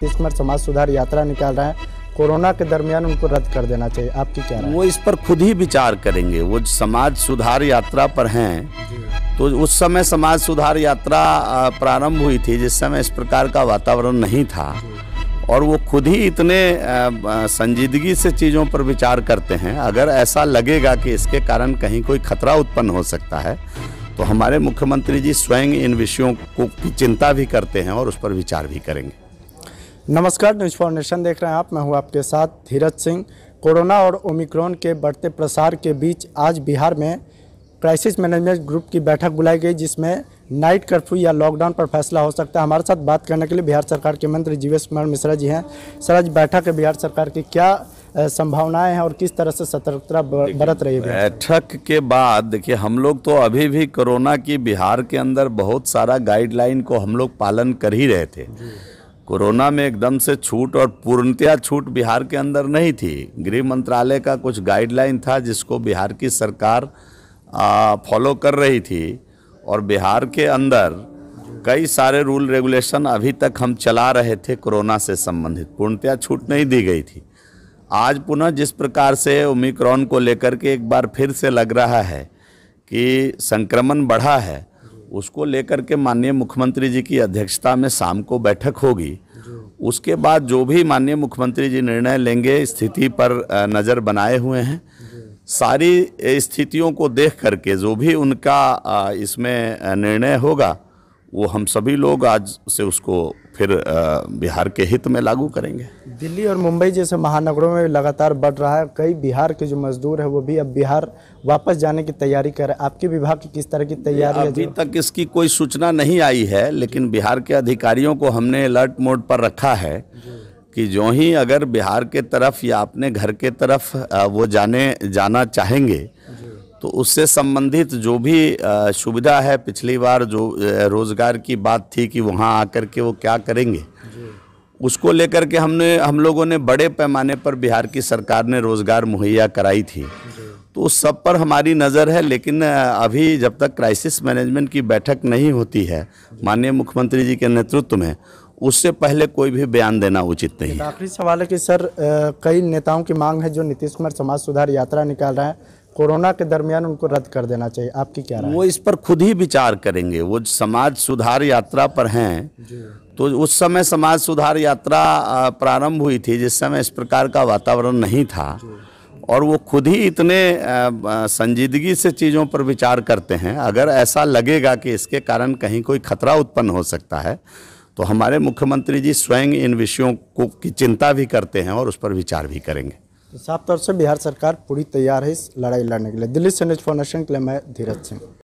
तीस मार्च समाज सुधार यात्रा निकाल रहे हैं कोरोना के दरमियान उनको रद्द कर देना चाहिए आपकी क्या वो इस पर खुद ही विचार करेंगे वो समाज सुधार यात्रा पर हैं तो उस समय समाज सुधार यात्रा प्रारंभ हुई थी जिस समय इस प्रकार का वातावरण नहीं था और वो खुद ही इतने संजीदगी से चीज़ों पर विचार करते हैं अगर ऐसा लगेगा कि इसके कारण कहीं कोई खतरा उत्पन्न हो सकता है तो हमारे मुख्यमंत्री जी स्वयं इन विषयों को चिंता भी करते हैं और उस पर विचार भी करेंगे नमस्कार न्यूज फाउंडेशन देख रहे हैं आप मैं हूं आपके साथ धीरज सिंह कोरोना और ओमिक्रॉन के बढ़ते प्रसार के बीच आज बिहार में क्राइसिस मैनेजमेंट ग्रुप की बैठक बुलाई गई जिसमें नाइट कर्फ्यू या लॉकडाउन पर फैसला हो सकता है हमारे साथ बात करने के लिए बिहार सरकार के मंत्री जीवेश कुमार मिश्रा जी हैं सर आज बैठक है बिहार सरकार की क्या संभावनाएं हैं और किस तरह से सतर्कता बरत रही है बैठक के बाद देखिए हम लोग तो अभी भी कोरोना की बिहार के अंदर बहुत सारा गाइडलाइन को हम लोग पालन कर ही रहे थे कोरोना में एकदम से छूट और पूर्णतया छूट बिहार के अंदर नहीं थी गृह मंत्रालय का कुछ गाइडलाइन था जिसको बिहार की सरकार फॉलो कर रही थी और बिहार के अंदर कई सारे रूल रेगुलेशन अभी तक हम चला रहे थे कोरोना से संबंधित पूर्णतया छूट नहीं दी गई थी आज पुनः जिस प्रकार से ओमिक्रॉन को लेकर के एक बार फिर से लग रहा है कि संक्रमण बढ़ा है उसको लेकर के माननीय मुख्यमंत्री जी की अध्यक्षता में शाम को बैठक होगी उसके बाद जो भी माननीय मुख्यमंत्री जी निर्णय लेंगे स्थिति पर नज़र बनाए हुए हैं सारी स्थितियों को देख करके जो भी उनका इसमें निर्णय होगा वो हम सभी लोग आज से उसको फिर बिहार के हित में लागू करेंगे दिल्ली और मुंबई जैसे महानगरों में लगातार बढ़ रहा है कई बिहार के जो मजदूर है वो भी अब बिहार वापस जाने की तैयारी कर रहे हैं आपके विभाग की किस तरह की तैयारी अभी तक इसकी कोई सूचना नहीं आई है लेकिन बिहार के अधिकारियों को हमने अलर्ट मोड पर रखा है कि जो ही अगर बिहार के तरफ या अपने घर के तरफ वो जाने जाना चाहेंगे तो उससे संबंधित जो भी सुविधा है पिछली बार जो रोज़गार की बात थी कि वहाँ आकर के वो क्या करेंगे उसको लेकर के हमने हम लोगों ने बड़े पैमाने पर बिहार की सरकार ने रोज़गार मुहैया कराई थी तो उस सब पर हमारी नज़र है लेकिन अभी जब तक क्राइसिस मैनेजमेंट की बैठक नहीं होती है माननीय मुख्यमंत्री जी के नेतृत्व में उससे पहले कोई भी बयान देना उचित नहीं आखिरी सवाल है कि सर कई नेताओं की मांग है जो नीतीश कुमार समाज सुधार यात्रा निकाल रहा है कोरोना के दरमियान उनको रद्द कर देना चाहिए आपकी क्या राय वो इस पर खुद ही विचार करेंगे वो समाज सुधार यात्रा पर हैं तो उस समय समाज सुधार यात्रा प्रारंभ हुई थी जिस समय इस प्रकार का वातावरण नहीं था और वो खुद ही इतने संजीदगी से चीज़ों पर विचार करते हैं अगर ऐसा लगेगा कि इसके कारण कहीं कोई खतरा उत्पन्न हो सकता है तो हमारे मुख्यमंत्री जी स्वयं इन विषयों को की चिंता भी करते हैं और उस पर विचार भी करेंगे तो साफ तौर से बिहार सरकार पूरी तैयार है इस लड़ाई लड़ने के लिए दिल्ली से न्यूज फाउंडेशन के लिए मैं धीरज सिंह